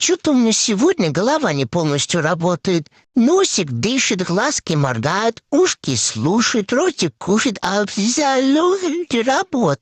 Что-то у меня сегодня голова не полностью работает. Носик дышит, глазки моргают, ушки слушают, ротик кушает, а все легкие работают.